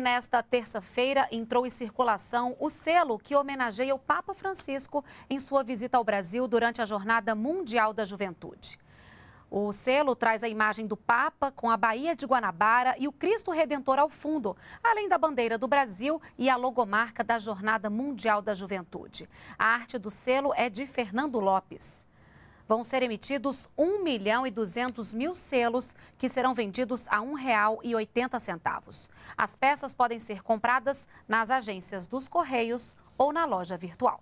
Nesta terça-feira entrou em circulação o selo que homenageia o Papa Francisco em sua visita ao Brasil durante a Jornada Mundial da Juventude. O selo traz a imagem do Papa com a Baía de Guanabara e o Cristo Redentor ao fundo, além da bandeira do Brasil e a logomarca da Jornada Mundial da Juventude. A arte do selo é de Fernando Lopes vão ser emitidos 1 milhão e 200 mil selos, que serão vendidos a R$ 1,80. As peças podem ser compradas nas agências dos Correios ou na loja virtual.